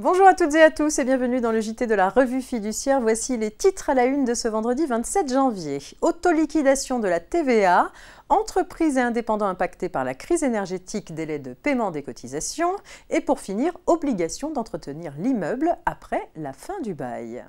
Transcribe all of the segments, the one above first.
Bonjour à toutes et à tous et bienvenue dans le JT de la revue fiduciaire. Voici les titres à la une de ce vendredi 27 janvier. Autoliquidation de la TVA, entreprises et indépendants impactés par la crise énergétique, délai de paiement des cotisations et pour finir, obligation d'entretenir l'immeuble après la fin du bail.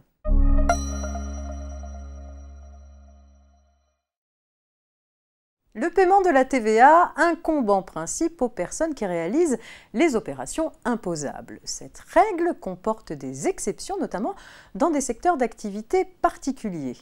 Le paiement de la TVA incombe en principe aux personnes qui réalisent les opérations imposables. Cette règle comporte des exceptions, notamment dans des secteurs d'activité particuliers.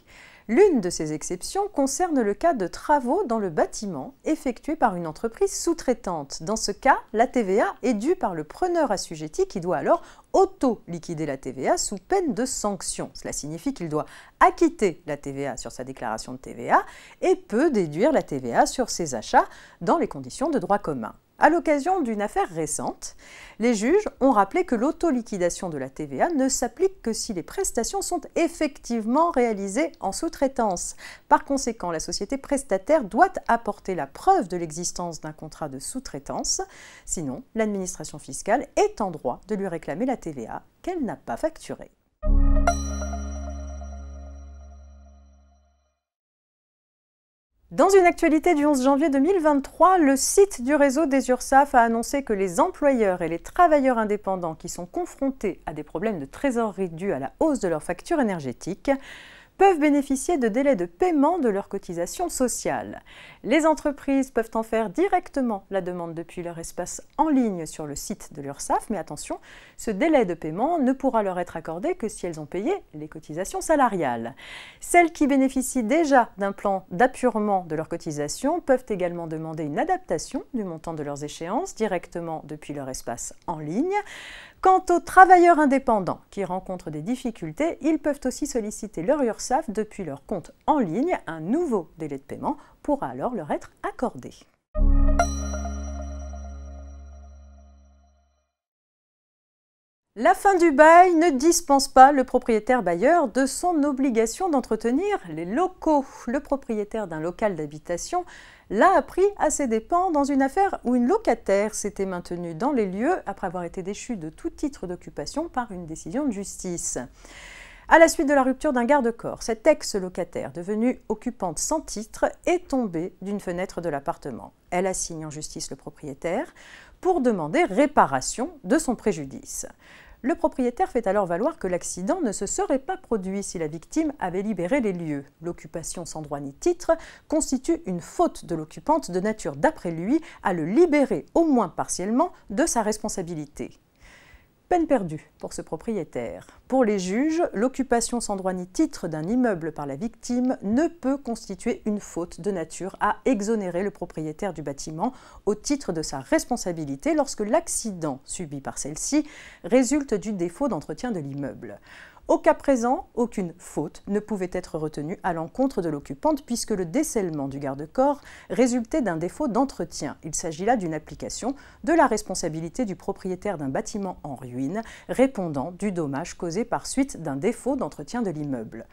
L'une de ces exceptions concerne le cas de travaux dans le bâtiment effectués par une entreprise sous-traitante. Dans ce cas, la TVA est due par le preneur assujetti qui doit alors auto-liquider la TVA sous peine de sanction. Cela signifie qu'il doit acquitter la TVA sur sa déclaration de TVA et peut déduire la TVA sur ses achats dans les conditions de droit commun. À l'occasion d'une affaire récente, les juges ont rappelé que l'autoliquidation de la TVA ne s'applique que si les prestations sont effectivement réalisées en sous-traitance. Par conséquent, la société prestataire doit apporter la preuve de l'existence d'un contrat de sous-traitance, sinon l'administration fiscale est en droit de lui réclamer la TVA qu'elle n'a pas facturée. Dans une actualité du 11 janvier 2023, le site du réseau des URSAF a annoncé que les employeurs et les travailleurs indépendants qui sont confrontés à des problèmes de trésorerie dus à la hausse de leurs factures énergétiques peuvent bénéficier de délais de paiement de leurs cotisations sociales. Les entreprises peuvent en faire directement la demande depuis leur espace en ligne sur le site de l'URSSAF, mais attention, ce délai de paiement ne pourra leur être accordé que si elles ont payé les cotisations salariales. Celles qui bénéficient déjà d'un plan d'appurement de leurs cotisations peuvent également demander une adaptation du montant de leurs échéances directement depuis leur espace en ligne. Quant aux travailleurs indépendants qui rencontrent des difficultés, ils peuvent aussi solliciter leur URSAF depuis leur compte en ligne. Un nouveau délai de paiement pourra alors leur être accordé. La fin du bail ne dispense pas le propriétaire bailleur de son obligation d'entretenir les locaux. Le propriétaire d'un local d'habitation l'a appris à ses dépens dans une affaire où une locataire s'était maintenue dans les lieux après avoir été déchue de tout titre d'occupation par une décision de justice. À la suite de la rupture d'un garde-corps, cette ex-locataire, devenue occupante sans titre, est tombée d'une fenêtre de l'appartement. Elle assigne en justice le propriétaire pour demander réparation de son préjudice. Le propriétaire fait alors valoir que l'accident ne se serait pas produit si la victime avait libéré les lieux. L'occupation sans droit ni titre constitue une faute de l'occupante de nature, d'après lui, à le libérer au moins partiellement de sa responsabilité. Peine perdue pour ce propriétaire. Pour les juges, l'occupation sans droit ni titre d'un immeuble par la victime ne peut constituer une faute de nature à exonérer le propriétaire du bâtiment au titre de sa responsabilité lorsque l'accident subi par celle-ci résulte du défaut d'entretien de l'immeuble. Au cas présent, aucune faute ne pouvait être retenue à l'encontre de l'occupante puisque le décèlement du garde-corps résultait d'un défaut d'entretien. Il s'agit là d'une application de la responsabilité du propriétaire d'un bâtiment en ruine répondant du dommage causé par suite d'un défaut d'entretien de l'immeuble.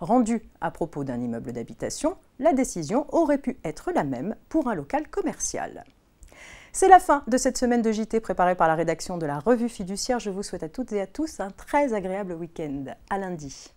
Rendu à propos d'un immeuble d'habitation, la décision aurait pu être la même pour un local commercial. C'est la fin de cette semaine de JT préparée par la rédaction de la revue fiduciaire. Je vous souhaite à toutes et à tous un très agréable week-end. À lundi.